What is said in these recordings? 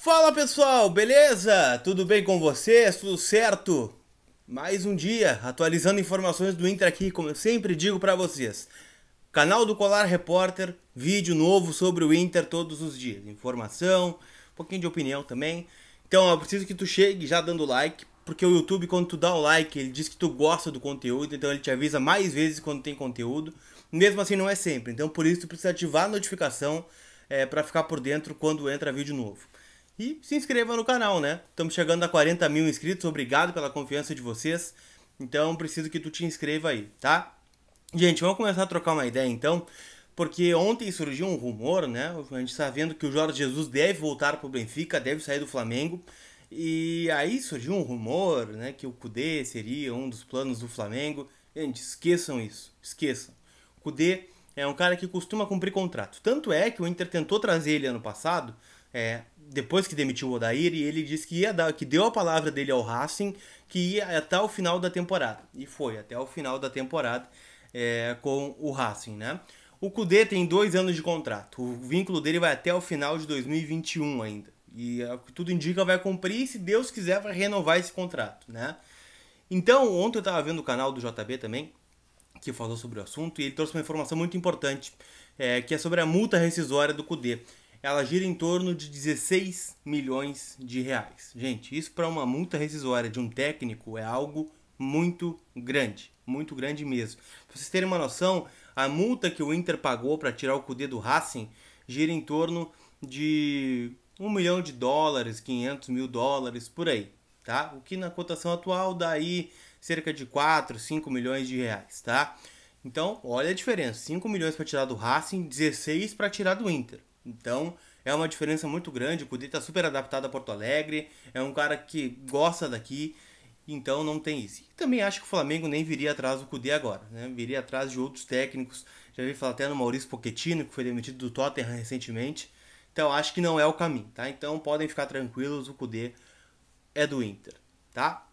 Fala pessoal, beleza? Tudo bem com vocês? Tudo certo? Mais um dia atualizando informações do Inter aqui, como eu sempre digo para vocês. Canal do Colar Repórter, vídeo novo sobre o Inter todos os dias, informação, um pouquinho de opinião também. Então, eu preciso que tu chegue já dando like, porque o YouTube quando tu dá o like, ele diz que tu gosta do conteúdo, então ele te avisa mais vezes quando tem conteúdo. Mesmo assim não é sempre, então por isso tu precisa ativar a notificação é, eh, para ficar por dentro quando entra vídeo novo. E se inscreva no canal, né? Estamos chegando a 40 mil inscritos, obrigado pela confiança de vocês. Então preciso que tu te inscreva aí, tá? Gente, vamos começar a trocar uma ideia então, porque ontem surgiu um rumor, né? A gente está vendo que o Jorge Jesus deve voltar para o Benfica, deve sair do Flamengo. E aí surgiu um rumor, né, que o Kudê seria um dos planos do Flamengo. Gente, esqueçam isso, esqueçam. O Kudê é um cara que costuma cumprir contrato. Tanto é que o Inter tentou trazer ele ano passado, é, depois que demitiu o Odair, ele disse que ia dar, que deu a palavra dele ao Racing, que ia até o final da temporada. E foi até o final da temporada é, com o Racing, né? O Kudê tem dois anos de contrato. O vínculo dele vai até o final de 2021 ainda. E é, tudo indica vai cumprir se Deus quiser, vai renovar esse contrato, né? Então, ontem eu estava vendo o canal do JB também, que falou sobre o assunto, e ele trouxe uma informação muito importante, é, que é sobre a multa rescisória do Kudê ela gira em torno de 16 milhões de reais. Gente, isso para uma multa rescisória de um técnico é algo muito grande, muito grande mesmo. Pra vocês terem uma noção, a multa que o Inter pagou para tirar o Cudê do Racing gira em torno de 1 milhão de dólares, 500 mil dólares, por aí, tá? O que na cotação atual dá aí cerca de 4, 5 milhões de reais, tá? Então, olha a diferença, 5 milhões para tirar do Racing, 16 para tirar do Inter. Então, é uma diferença muito grande. O Cudê está super adaptado a Porto Alegre, é um cara que gosta daqui, então não tem isso. E também acho que o Flamengo nem viria atrás do Cudê agora, né? viria atrás de outros técnicos. Já vi falar até no Maurício Pochettino, que foi demitido do Tottenham recentemente. Então acho que não é o caminho, tá? Então podem ficar tranquilos, o Cudê é do Inter, tá?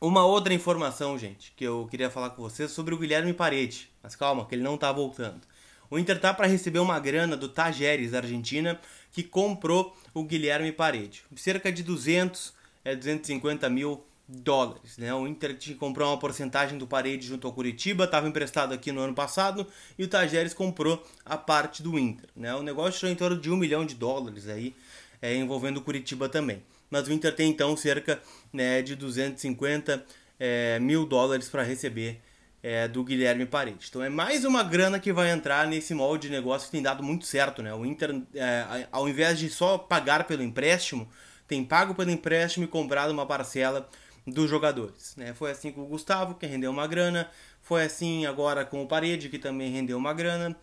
Uma outra informação, gente, que eu queria falar com vocês sobre o Guilherme Parede. Mas calma, que ele não tá voltando. O Inter tá para receber uma grana do Tajeres, da Argentina, que comprou o Guilherme Parede. Cerca de 200, é, 250 mil dólares. Né? O Inter comprou uma porcentagem do Parede junto ao Curitiba, estava emprestado aqui no ano passado, e o Tajeres comprou a parte do Inter. Né? O negócio está em torno de um milhão de dólares aí, é, envolvendo o Curitiba também. Mas o Inter tem então cerca né, de 250 é, mil dólares para receber é, do Guilherme Paredes. Então é mais uma grana que vai entrar nesse molde de negócio que tem dado muito certo, né? O Inter, é, ao invés de só pagar pelo empréstimo, tem pago pelo empréstimo e comprado uma parcela dos jogadores. Né? Foi assim com o Gustavo, que rendeu uma grana, foi assim agora com o Parede, que também rendeu uma grana,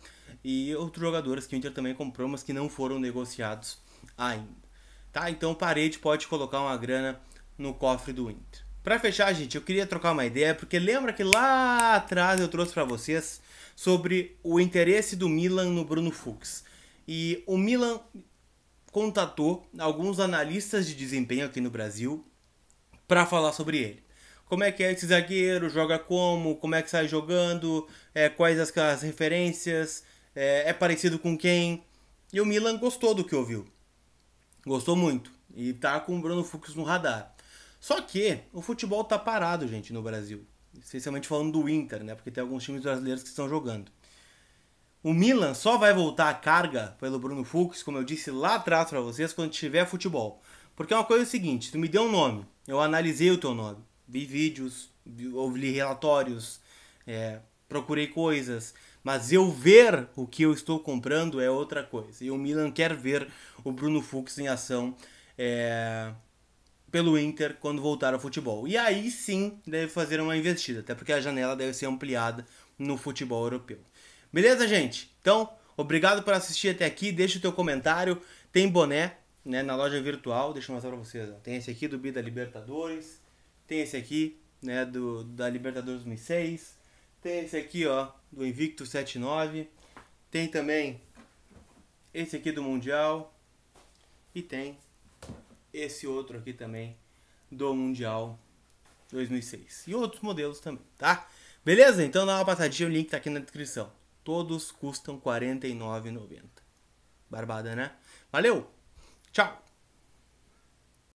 e outros jogadores que o Inter também comprou, mas que não foram negociados ainda. Tá? Então o Parede pode colocar uma grana no cofre do Inter. Para fechar, gente, eu queria trocar uma ideia, porque lembra que lá atrás eu trouxe para vocês sobre o interesse do Milan no Bruno Fux. E o Milan contatou alguns analistas de desempenho aqui no Brasil para falar sobre ele. Como é que é esse zagueiro, joga como, como é que sai jogando, é, quais as, as referências, é, é parecido com quem. E o Milan gostou do que ouviu. Gostou muito. E tá com o Bruno Fux no radar. Só que o futebol tá parado, gente, no Brasil. essencialmente falando do Inter, né? Porque tem alguns times brasileiros que estão jogando. O Milan só vai voltar à carga pelo Bruno Fux, como eu disse lá atrás para vocês, quando tiver futebol. Porque é uma coisa é o seguinte, tu me deu um nome, eu analisei o teu nome, vi vídeos, ouvi relatórios, é, procurei coisas, mas eu ver o que eu estou comprando é outra coisa. E o Milan quer ver o Bruno Fux em ação é, pelo Inter quando voltar ao futebol. E aí sim deve fazer uma investida, até porque a janela deve ser ampliada no futebol europeu. Beleza, gente? Então, obrigado por assistir até aqui. Deixa o teu comentário. Tem boné né, na loja virtual. Deixa eu mostrar para vocês. Tem esse aqui do Bida Libertadores. Tem esse aqui né, do, da Libertadores 2006. Tem esse aqui ó, do Invicto 79. Tem também esse aqui do Mundial. E tem esse outro aqui também do Mundial 2006. E outros modelos também, tá? Beleza? Então dá uma passadinha, o link tá aqui na descrição. Todos custam R$ 49,90. Barbada, né? Valeu! Tchau!